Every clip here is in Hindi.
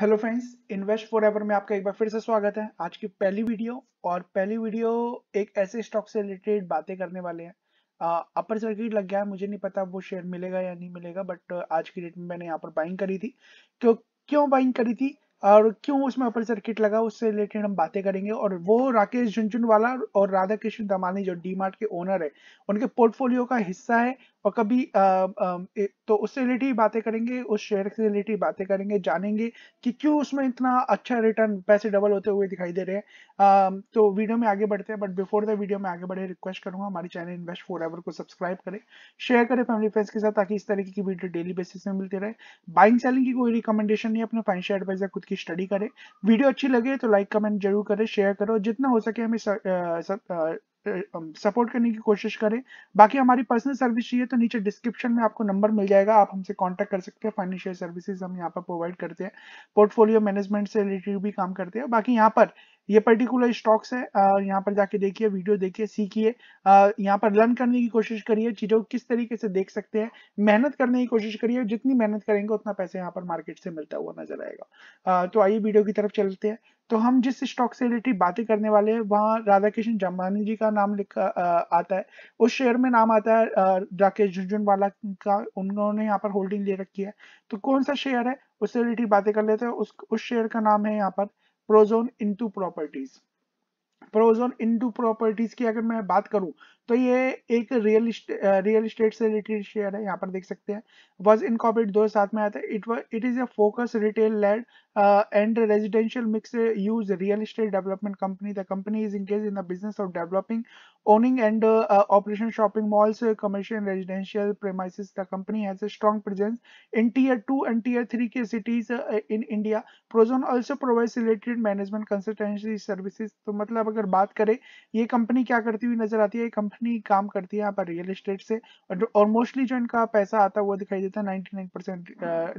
Hello friends invest for ever में आपका एक बार फिर से स्वागत है आज की पहली वीडियो और पहली वीडियो एक ऐसे स्टॉक से रिलेटेड बातें करने वाले हैं अपर सर्किट लग गया है मुझे नहीं पता वो शेयर मिलेगा या नहीं मिलेगा बट आज की डेट में मैंने यहाँ पर बाइंग करी थी क्यों क्यों बाइंग करी थी और क्यों उसमें अपर सर्किट लगा उससे रिलेटेड हम बातें करेंगे और वो राकेश झुनझुनवाला और राधा कृष्ण दमानी जो डी के ओनर है उनके पोर्टफोलियो का हिस्सा है और कभी आ, आ, तो उससे रिलेटेड बातें करेंगे उस शेयर से रिलेटेड बातें करेंगे जानेंगे कि क्यों उसमें इतना अच्छा रिटर्न पैसे डबल होते हुए दिखाई दे रहे हैं तो वीडियो में आगे बढ़ते हैं बट बिफोर द वीडियो में आगे बढ़े रिक्वेस्ट करूंगा हमारे चैनल इन्वेस्ट फॉर को सब्सक्राइब करें शेयर करें फैमिली फ्रेंड्स के साथ ताकि इस तरीके की वीडियो डेली बेसिस में मिलती रहे बाइंग सेलिंग की कोई रिकमेंडेशन नहीं अपने फाइनेंशियल एडवाइजर खुद की स्टडी करें वीडियो अच्छी लगे तो लाइक कमेंट जरूर करें शेयर करो जितना हो सके हमें सपोर्ट करने की कोशिश करें बाकी हमारी पर्सनल सर्विस चाहिए तो नीचे डिस्क्रिप्शन में आपको नंबर मिल जाएगा आप हमसे कांटेक्ट कर सकते हैं फाइनेंशियल सर्विसेज हम यहाँ पर प्रोवाइड करते हैं पोर्टफोलियो मैनेजमेंट से रिलेटेड भी काम करते हैं बाकी यहाँ पर ये पर्टिकुलर स्टॉक्स है यहाँ पर जाके देखिए वीडियो देखिए सीखिए यहाँ पर लर्न करने की कोशिश करिए चीजों किस तरीके से देख सकते हैं मेहनत करने की कोशिश करिए जितनी मेहनत करेंगे उतना पैसे यहाँ पर मार्केट से मिलता हुआ नजर आएगा तो आइए वीडियो की तरफ चलते हैं तो हम जिस स्टॉक से रिलेटेड बातें करने वाले हैं वहाँ राधा कृष्ण जम्बानी जी का नाम लिखा आता है उस शेयर में नाम आता है राकेश झुंझुनवाला का उन्होंने यहाँ पर होल्डिंग ले रखी है तो कौन सा शेयर है उससे रिलेटेड बातें कर लेते हैं उस उस शेयर का नाम है यहाँ पर Prozone Intu properties Prozone Intu properties की अगर मैं बात करूं तो ये एक रियल रियल स्टेट से रिलेटेड शेयर है यहाँ पर देख सकते हैं वॉज इन कॉपिड दो साथ में आता है it it is a focus retail led and residential mix use real estate development company the company is engage in the business of developing owning and operation shopping malls commercial residential premises the company has a strong presence in tier two and tier three के cities in India Prozone also provide related management consultancy services तो मतलब अगर बात करें ये कंपनी क्या करती हुई नजर आती है कंपनी काम करती है यहाँ पर रियल एस्टेट से और, मोस्टली जो इनका पैसा आता हुआ दिखाई देता है 99 परसेंट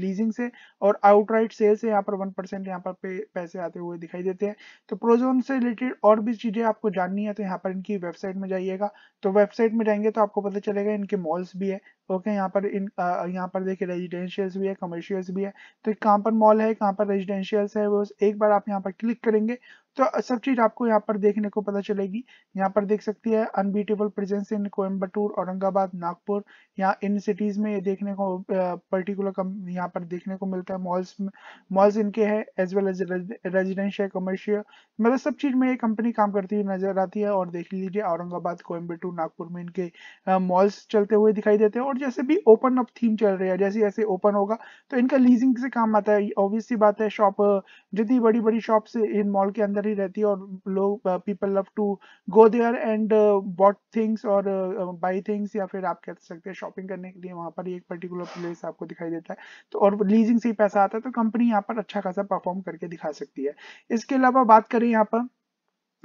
लीजिंग से और आउटराइट सेल से यहाँ पर 1 परसेंट यहाँ पर पे, पैसे आते हुए दिखाई देते हैं तो प्रोजोन से रिलेटेड और भी चीज़ें आपको जाननी है तो यहाँ पर इनकी वेबसाइट में जाइएगा तो वेबसाइट में जाएंगे तो आपको पता चलेगा इनके मॉल्स भी है ओके यहाँ पर इन यहाँ पर देखिए रेजिडेंशियल्स भी है कमर्शियल्स भी है तो कहाँ पर मॉल है कहाँ पर रेजिडेंशियल्स है वो एक बार आप यहाँ पर क्लिक करेंगे तो सब चीज आपको यहाँ पर देखने को पता चलेगी यहाँ पर देख सकती है unbeatable presence in Coimbatore Aurangabad Nagpur यहाँ इन सिटीज में ये देखने को पर्टिकुलर कम यहाँ पर देखने को मिलता है मॉल्स मॉल्स इनके है as well as residential commercial मतलब सब चीज में ये कंपनी काम करती हुई नजर आती है और देख लीजिए औरंगाबाद कोयम्बटूर नागपुर में इनके मॉल्स चलते हुए दिखाई देते हैं और जैसे भी ओपन अप थीम चल रही है जैसे जैसे ओपन होगा तो इनका लीजिंग से काम आता है ऑब्वियसली बात है शॉप जितनी बड़ी बड़ी शॉप इन मॉल के अंदर ही रहती है और लोग people love to go there and bought things और बाई uh, थिंग्स या फिर आप कह सकते हैं शॉपिंग करने के लिए वहाँ पर एक पर्टिकुलर प्लेस आपको दिखाई देता है तो और लीजिंग से ही पैसा आता है तो कंपनी यहाँ पर अच्छा खासा परफॉर्म करके दिखा सकती है इसके अलावा बात करें यहाँ पर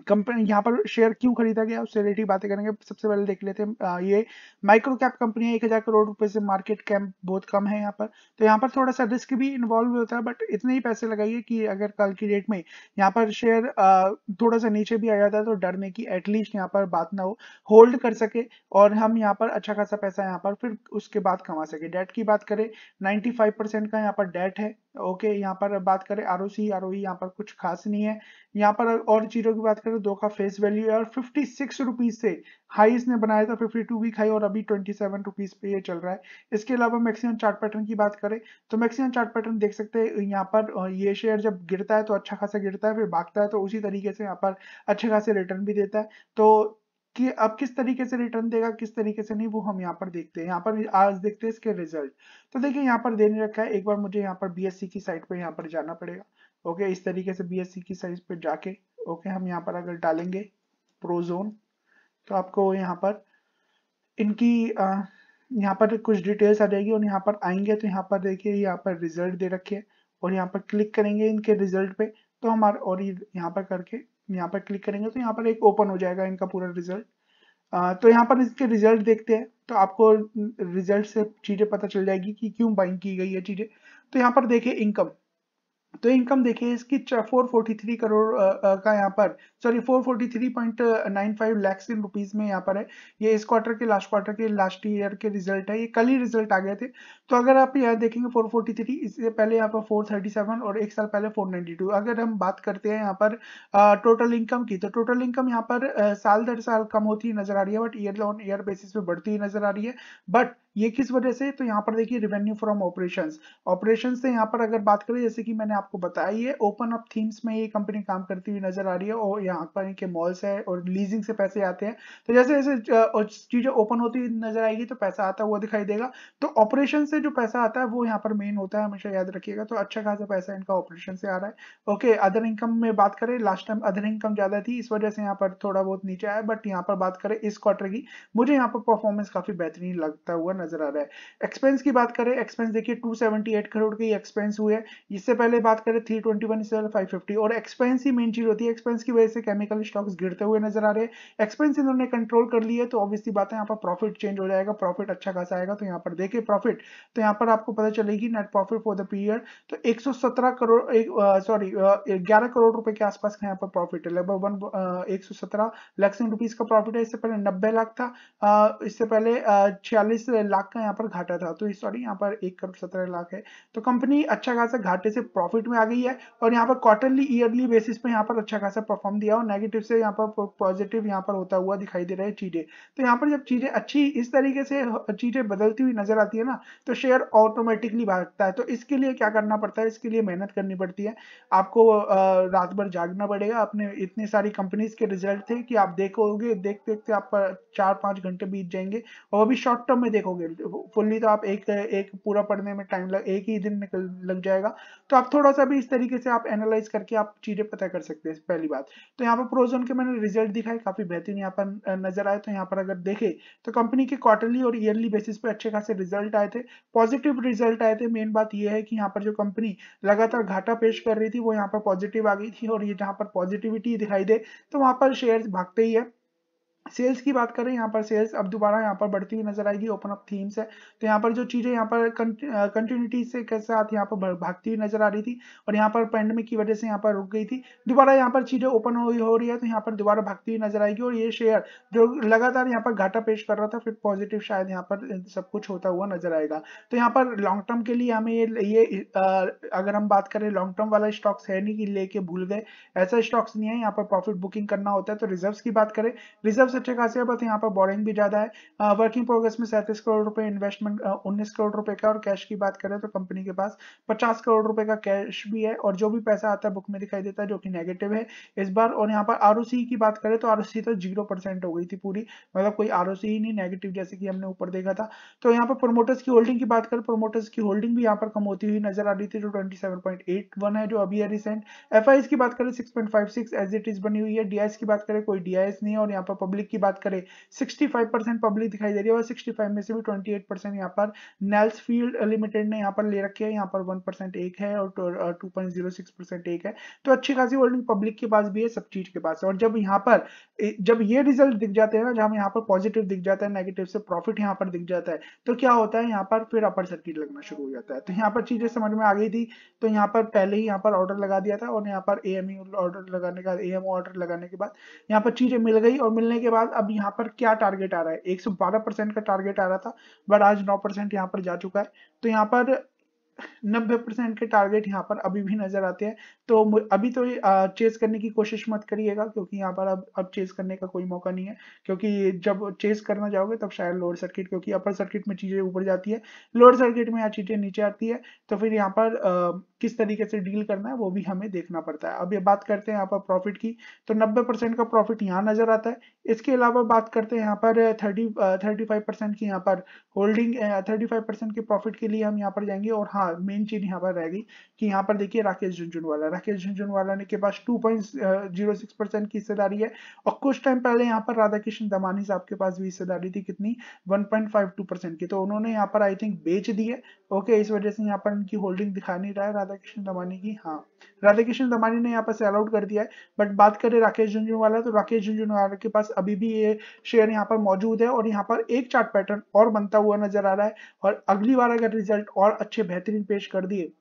कंपनी यहाँ पर शेयर क्यों खरीदा गया उससे रिलेटेड बातें करेंगे सबसे पहले देख लेते हैं ये माइक्रो कैप कंपनी है एक हजार करोड़ रुपए से मार्केट कैप बहुत कम है यहाँ पर तो यहाँ पर थोड़ा सा रिस्क भी इन्वॉल्व होता है बट इतने ही पैसे लगाइए कि अगर कल की डेट में यहाँ पर शेयर थोड़ा सा नीचे भी आ जाता है तो डरने की एटलीस्ट यहाँ पर बात ना हो होल्ड कर सके और हम यहाँ पर अच्छा खासा पैसा यहाँ पर फिर उसके बाद कमा सके डेट की बात करें नाइन्टी का यहाँ पर डेट है ओके यहाँ पर बात करें R O C R O यहाँ पर कुछ खास नहीं है यहाँ पर और चीजों की बात करें दो का फेस वैल्यू है और फिफ्टी सिक्स रुपीज से हाई इसने बनाया था फिफ्टी टू वीक हाई और अभी ट्वेंटी सेवन रुपीज पे ये चल रहा है इसके अलावा मैक्सिमम चार्ट पैटर्न की बात करें तो मैक्सिमम चार्ट पैटर्न देख सकते हैं यहाँ पर ये शेयर जब गिरता है तो अच्छा खासा गिरता है फिर भागता है तो उसी तरीके से यहाँ पर अच्छे खासे रिटर्न भी देता है तो कि अब किस तरीके से रिटर्न देगा किस तरीके से नहीं वो हम यहाँ पर देखते हैं यहाँ पर आज देखते हैं इसके रिजल्ट तो देखिए यहाँ पर देने रखा है एक बार मुझे यहाँ पर बीएससी की साइट पे यहाँ पर जाना पड़ेगा ओके इस तरीके से बीएससी की साइट पे जाके ओके हम यहाँ पर अगर डालेंगे प्रोजोन तो आपको यहाँ पर इनकी यहाँ पर कुछ डिटेल्स आ जाएगी और यहाँ पर आएंगे तो यहाँ पर देखिए यहाँ पर रिजल्ट दे रखे और यहाँ पर क्लिक करेंगे इनके रिजल्ट पे तो हमारे और यहाँ पर करके यहाँ पर क्लिक करेंगे तो यहाँ पर एक ओपन हो जाएगा इनका पूरा रिजल्ट तो यहाँ पर इसके रिजल्ट देखते हैं तो आपको रिजल्ट से चीज़ें पता चल जाएगी कि क्यों बाइंग की गई है चीज़ें तो यहाँ पर देखिए इनकम तो इनकम देखिए इसकी 443 करोड़ थ्री करोड़ का यहाँ पर सॉरी 443.95 लाख इन रुपीस में यहाँ पर है ये इस क्वार्टर के लास्ट क्वार्टर के लास्ट ईयर के रिजल्ट है ये कल ही रिजल्ट आ गए थे तो अगर आप यहाँ देखेंगे 443 इससे पहले यहाँ पर 437 और एक साल पहले 492 अगर हम बात करते हैं यहाँ पर टोटल इनकम की तो टोटल इनकम यहाँ पर साल दर साल कम होती नजर आ रही है but year on year basis पे बढ़ती नजर आ रही है बट ये किस वजह से तो यहाँ पर देखिए रिवेन्यू फ्रॉम ऑपरेशन ऑपरेशन से यहाँ पर अगर बात करें जैसे कि मैंने आपको बताया ये ओपन अप थीम्स में ये कंपनी काम करती हुई नजर आ रही है और यहाँ पर इनके मॉल्स है और लीजिंग से पैसे आते हैं तो जैसे जैसे चीजें ओपन होती नजर आएगी तो पैसा आता हुआ दिखाई देगा तो ऑपरेशन से जो पैसा आता है वो यहाँ पर मेन होता है हमेशा याद रखिएगा तो अच्छा खासा पैसा इनका ऑपरेशन से आ रहा है ओके अदर इनकम में बात करें लास्ट टाइम अदर इनकम ज्यादा थी इस वजह से यहाँ पर थोड़ा बहुत नीचे आया बट यहाँ पर बात करें इस क्वार्टर की मुझे यहाँ पर परफॉर्मेंस काफी बेहतरीन लगता हुआ नजर नजर आ रहा है एक्सपेंस की बात करें एक्सपेंस देखिए 278 करोड़ के एक्सपेंस हुए हैं इससे पहले बात करें 321 से 550 और एक्सपेंस ही मेन चीज होती है एक्सपेंस की वजह से केमिकल स्टॉक्स गिरते हुए नजर आ रहे हैं एक्सपेंस इन्होंने कंट्रोल कर लिया है तो ऑब्वियसली बात है यहाँ पर प्रॉफिट चेंज हो जाएगा प्रॉफिट अच्छा खासा आएगा तो यहाँ पर देखिए प्रॉफिट तो यहाँ पर आपको पता चलेगी net profit for the period तो एक करोड़ सॉरी ग्यारह करोड़ रुपए के आसपास का यहाँ पर प्रॉफिट है लगभग वन एक सौ सत्रह लाख रुपीज का प्रॉफिट है इससे पहले नब्बे लाख था इससे पहले छियालीस लाख लाख का यहाँ पर घाटा था तो सॉरी यहाँ पर एक करोड़ सत्रह लाख है तो कंपनी अच्छा खासा घाटे से प्रॉफिट में आ गई है और यहाँ पर क्वार्टरली ईयरली बेसिस पे यहाँ पर अच्छा खासा परफॉर्म दिया और नेगेटिव से यहाँ पर पॉजिटिव यहाँ पर होता हुआ दिखाई दे रहा है चीजें तो यहाँ पर जब चीजें अच्छी इस तरीके से चीजें बदलती हुई नजर आती है ना तो शेयर ऑटोमेटिकली भागता है तो इसके लिए क्या करना पड़ता है इसके लिए मेहनत करनी पड़ती है आपको रात भर जागना पड़ेगा अपने इतनी सारी कंपनीज के रिजल्ट थे कि आप देखोगे देखते देखते आप चार पांच घंटे बीत जाएंगे और अभी शॉर्ट टर्म में देखोगे पढ़ोगे फुल्ली तो आप एक एक पूरा पढ़ने में टाइम लग एक ही दिन निकल लग जाएगा तो आप थोड़ा सा भी इस तरीके से आप एनालाइज करके आप चीजें पता कर सकते हैं पहली बात तो यहाँ पर प्रोजोन के मैंने रिजल्ट दिखाए काफी बेहतरीन यहाँ पर नजर आए तो यहाँ पर अगर देखे तो कंपनी के क्वार्टरली और ईयरली बेसिस पे अच्छे खासे रिजल्ट आए थे पॉजिटिव रिजल्ट आए थे मेन बात यह है कि यहाँ पर जो कंपनी लगातार घाटा पेश कर रही थी वो यहाँ पर पॉजिटिव आ गई थी और ये जहाँ पर पॉजिटिविटी दिखाई दे तो वहां पर शेयर भागते ही है सेल्स की बात करें यहाँ पर सेल्स अब दोबारा यहाँ पर बढ़ती हुई नजर आएगी ओपन अप थीम्स है तो यहाँ पर जो चीजें यहाँ पर कंटिन्यूटी से के साथ यहाँ पर भागती हुई नजर आ रही थी और यहाँ पर पैंडमिक की वजह से यहाँ पर रुक गई थी दोबारा यहाँ पर चीजें ओपन हो, हो रही है तो यहाँ पर दोबारा भागती हुई नजर आएगी और ये शेयर जो लगातार यहाँ पर घाटा पेश कर रहा था फिर पॉजिटिव शायद यहाँ पर सब कुछ होता हुआ नजर आएगा तो यहाँ पर लॉन्ग टर्म के लिए हमें ये ये अगर हम बात करें लॉन्ग टर्म वाला स्टॉक्स है नहीं कि लेके भूल गए ऐसा स्टॉक्स नहीं है यहाँ पर प्रॉफिट बुकिंग करना होता है तो रिजर्व की बात करें रिजर्व अच्छे खासे है बट यहाँ पर बोरिंग भी ज्यादा है वर्किंग प्रोग्रेस में सैंतीस करोड़ रुपए इन्वेस्टमेंट उन्नीस करोड़ रुपए का और कैश की बात करें तो कंपनी के पास पचास करोड़ रुपए का कैश भी है और जो भी पैसा आता है बुक में दिखाई देता है जो कि नेगेटिव है इस बार और यहाँ पर आर की बात करें तो आर तो जीरो हो गई थी पूरी मतलब कोई आर ही नहीं नेगेटिव जैसे कि हमने ऊपर देखा था तो यहाँ पर प्रोमोटर्स की होल्डिंग की बात करें प्रोमोटर्स की होल्डिंग भी यहाँ पर कम होती हुई नजर आ रही थी जो ट्वेंटी है जो अभी है रिसेंट एफ की बात करें six point five six as it is बनी हुई है डीआईएस की बात करें कोई डीआईएस नहीं है और यहाँ पर पब्लिक पब्लिक की बात करें सिक्सटी फाइव परसेंट पब्लिक दिखाई दे रही है और सिक्सटी फाइव में से भी ट्वेंटी एट परसेंट यहाँ पर नेल्स फील्ड लिमिटेड ने यहाँ पर ले रखी है यहाँ पर वन परसेंट एक है और two point zero six percent एक है तो अच्छी खासी होल्डिंग पब्लिक के पास भी है सब चीज के पास और जब यहाँ पर जब ये रिजल्ट दिख जाते हैं ना जब यहाँ पर पॉजिटिव दिख जाता है नेगेटिव से प्रॉफिट यहाँ पर दिख जाता है तो क्या होता है यहाँ पर फिर अपर सर्किट लगना शुरू हो जाता है तो यहाँ पर चीजें समझ में आ गई थी तो यहाँ पर पहले ही यहाँ पर ऑर्डर लगा दिया था और यहाँ पर ए ऑर्डर लगाने के बाद ए ऑर्डर लगाने के बाद यहाँ पर चीजें मिल गई और मिलने के बाद बाद अब यहाँ पर क्या टारगेट आ रहा है 112 परसेंट का टारगेट आ रहा था बट आज 9 परसेंट यहाँ पर जा चुका है तो यहाँ पर 90 परसेंट के टारगेट यहाँ पर अभी भी नजर आते हैं तो अभी तो चेस करने की कोशिश मत करिएगा क्योंकि यहाँ पर अब अब चेस करने का कोई मौका नहीं है क्योंकि जब चेस करना जाओगे तब शायद लोअर सर्किट क्योंकि अपर सर्किट में चीजें ऊपर जाती है लोअर सर्किट में यहाँ चीजें नीचे आती है तो फिर यहाँ पर आ, किस तरीके से डील करना है वो भी हमें देखना पड़ता है अब ये बात करते हैं यहाँ पर प्रॉफिट की तो नब्बे परसेंट का प्रॉफिट यहाँ नजर आता है इसके अलावा बात करते हैं यहाँ पर थर्टी थर्टी परसेंट की यहाँ पर होल्डिंग थर्टी परसेंट के प्रॉफिट के लिए हम यहाँ पर जाएंगे और हाँ हाँ मेन चीज यहाँ पर रहेगी कि यहाँ पर देखिए राकेश झुंझुनवाला राकेश झुंझुनवाला ने के पास 2.06 परसेंट की हिस्सेदारी है और कुछ टाइम पहले यहाँ पर राधा कृष्ण दमानी साहब के पास भी हिस्सेदारी थी कितनी 1.52 परसेंट की तो उन्होंने यहाँ पर आई थिंक बेच दी है ओके इस वजह से यहाँ पर इनकी होल्डिंग दिखा नहीं रहा है राधा कृष्ण दमानी की हाँ राधा कृष्ण दमानी ने यहाँ पर सेल आउट कर दिया है बट बात करें राकेश झुंझुनवाला तो राकेश झुंझुनवाला के पास अभी भी ये शेयर यहाँ पर मौजूद है और यहाँ पर एक चार्ट पैटर्न और बनता हुआ नजर आ रहा है और अगली बार अगर रिजल्ट और अच्छे बेहतरीन दिन पेश कर दिए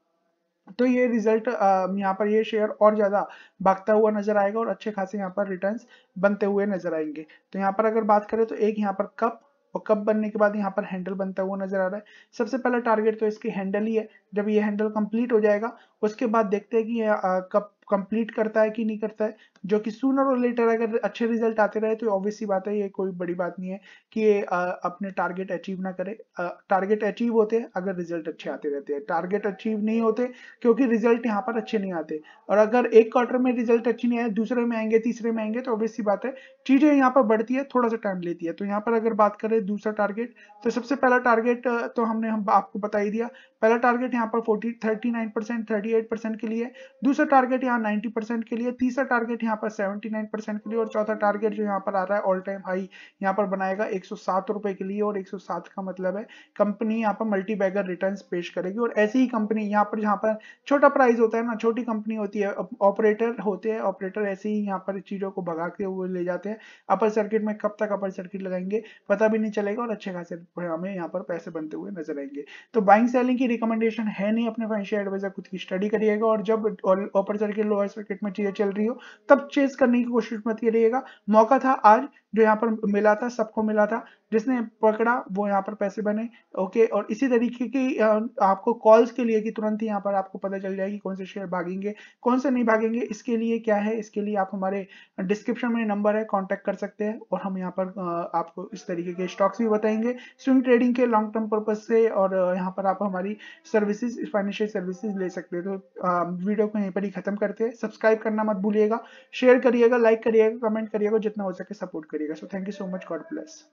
तो ये रिजल्ट यहाँ पर ये शेयर और ज़्यादा भागता हुआ नजर आएगा और अच्छे खासे यहाँ पर रिटर्न्स बनते हुए नजर आएंगे तो यहाँ पर अगर बात करें तो एक यहाँ पर कप और कप बनने के बाद यहाँ पर हैंडल बनता हुआ नजर आ रहा है सबसे पहला टारगेट तो इसकी हैंडल ही है जब ये हैंडल कंप्लीट हो जाएगा उसके बाद देखते हैं कि कब कंप्लीट करता है कि नहीं करता है जो कि सूनर और लेटर अगर अच्छे रिजल्ट आते रहे तो ऑब्वियसली बात है ये कोई बड़ी बात नहीं है कि ये अपने टारगेट अचीव ना करे टारगेट अचीव होते हैं अगर रिजल्ट अच्छे आते रहते हैं टारगेट अचीव नहीं होते क्योंकि रिजल्ट यहाँ पर अच्छे नहीं आते और अगर एक क्वार्टर में रिजल्ट अच्छे नहीं आए दूसरे में आएंगे तीसरे में आएंगे तो ऑब्वियसली बात है चीजें यहाँ पर बढ़ती है थोड़ा सा टाइम लेती है तो यहाँ पर अगर बात करें दूसरा टारगेट तो सबसे पहला टारगेट तो हमने हम आपको बता ही दिया पहला टारगेट यहाँ पर फोर्टी थर्टी नाइन परसेंट 38 के लिए दूसरा टारगेट यहाँ 90 के लिए तीसरा टारगेट यहाँ पर 79 के लिए और चौथा टारगेट जो यहाँ पर आ रहा है ऑल टाइम हाई यहाँ पर बनाएगा एक रुपए के लिए और 107 का मतलब है कंपनी यहाँ पर मल्टी बैगर रिटर्न पेश करेगी और ऐसी ही कंपनी यहाँ पर जहाँ पर छोटा प्राइस होता है ना छोटी कंपनी होती है ऑपरेटर होते हैं ऑपरेटर ऐसे ही यहाँ पर चीजों को भगा के वो ले जाते हैं अपर सर्किट में कब तक अपर सर्किट लगाएंगे पता भी नहीं चलेगा और अच्छे खासे हमें यहाँ पर पैसे बनते हुए नजर आएंगे तो बाइंग सेलिंग की रिकमेंडेशन है नहीं अपने फाइनेंशियल एडवाइजर खुद की स्टडी स्टडी करिएगा और जब अपर सर्किट लोअर सर्किट में चीजें चल रही हो तब चेज करने की कोशिश मत करिएगा मौका था आज जो यहाँ पर मिला था सबको मिला था जिसने पकड़ा वो यहाँ पर पैसे बने ओके और इसी तरीके की आपको कॉल्स के लिए कि तुरंत ही यहाँ पर आपको पता चल जाएगी कौन से शेयर भागेंगे कौन से नहीं भागेंगे इसके लिए क्या है इसके लिए आप हमारे डिस्क्रिप्शन में नंबर है कॉन्टेक्ट कर सकते हैं और हम यहाँ पर आपको इस तरीके के स्टॉक्स भी बताएंगे स्विंग ट्रेडिंग के लॉन्ग टर्म पर्पज से और यहाँ पर आप हमारी सर्विसेज फाइनेंशियल सर्विसेज ले सकते हैं तो वीडियो को यहीं पर ही खत्म करते हैं सब्सक्राइब करना मत भूलिएगा शेयर करिएगा लाइक करिएगा कमेंट करिएगा जितना हो सके support So thank you so much. God bless.